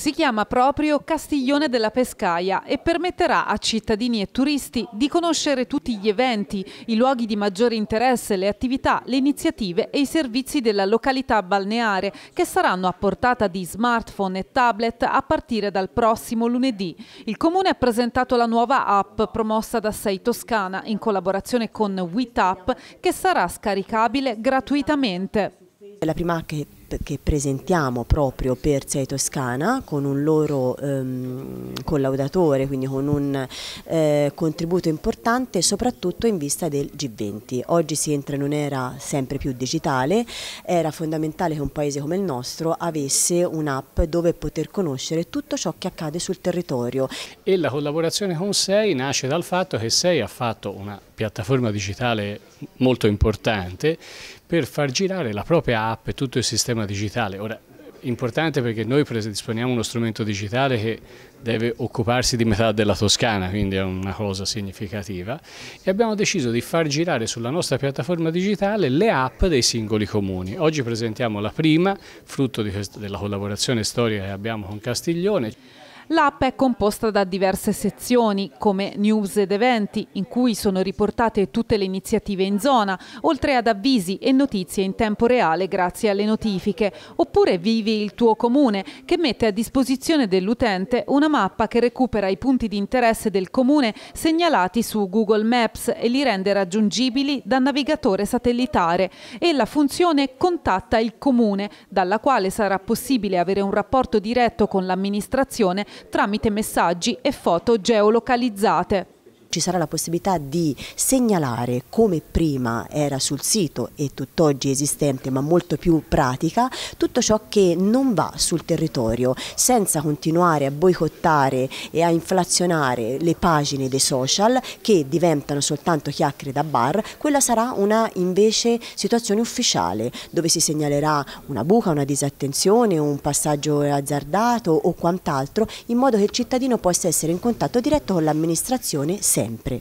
Si chiama proprio Castiglione della Pescaia e permetterà a cittadini e turisti di conoscere tutti gli eventi, i luoghi di maggiore interesse, le attività, le iniziative e i servizi della località balneare che saranno a portata di smartphone e tablet a partire dal prossimo lunedì. Il Comune ha presentato la nuova app promossa da Sei Toscana in collaborazione con WeTap che sarà scaricabile gratuitamente. È la prima che che presentiamo proprio per Sei Toscana con un loro ehm, collaudatore, quindi con un eh, contributo importante soprattutto in vista del G20. Oggi si entra in un'era sempre più digitale, era fondamentale che un paese come il nostro avesse un'app dove poter conoscere tutto ciò che accade sul territorio. E la collaborazione con SEI nasce dal fatto che SEI ha fatto una piattaforma digitale molto importante per far girare la propria app e tutto il sistema digitale. Ora, importante perché noi predisponiamo uno strumento digitale che deve occuparsi di metà della Toscana, quindi è una cosa significativa, e abbiamo deciso di far girare sulla nostra piattaforma digitale le app dei singoli comuni. Oggi presentiamo la prima, frutto questa, della collaborazione storica che abbiamo con Castiglione. L'app è composta da diverse sezioni, come news ed eventi, in cui sono riportate tutte le iniziative in zona, oltre ad avvisi e notizie in tempo reale grazie alle notifiche, oppure Vivi il tuo comune, che mette a disposizione dell'utente una mappa che recupera i punti di interesse del comune segnalati su Google Maps e li rende raggiungibili da navigatore satellitare e la funzione Contatta il comune, dalla quale sarà possibile avere un rapporto diretto con l'amministrazione tramite messaggi e foto geolocalizzate ci sarà la possibilità di segnalare come prima era sul sito e tutt'oggi esistente ma molto più pratica tutto ciò che non va sul territorio senza continuare a boicottare e a inflazionare le pagine dei social che diventano soltanto chiacchiere da bar, quella sarà una invece situazione ufficiale dove si segnalerà una buca, una disattenzione, un passaggio azzardato o quant'altro in modo che il cittadino possa essere in contatto diretto con l'amministrazione sempre sempre.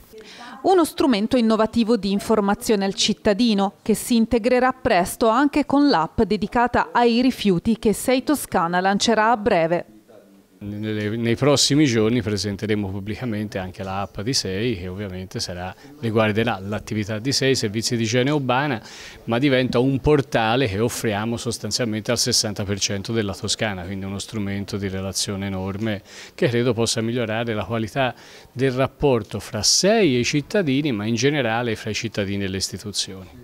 Uno strumento innovativo di informazione al cittadino che si integrerà presto anche con l'app dedicata ai rifiuti che Sei Toscana lancerà a breve nei prossimi giorni presenteremo pubblicamente anche la app di Sei che ovviamente sarà, riguarderà l'attività di Sei, servizi di igiene urbana, ma diventa un portale che offriamo sostanzialmente al 60% della Toscana, quindi uno strumento di relazione enorme che credo possa migliorare la qualità del rapporto fra Sei e i cittadini, ma in generale fra i cittadini e le istituzioni.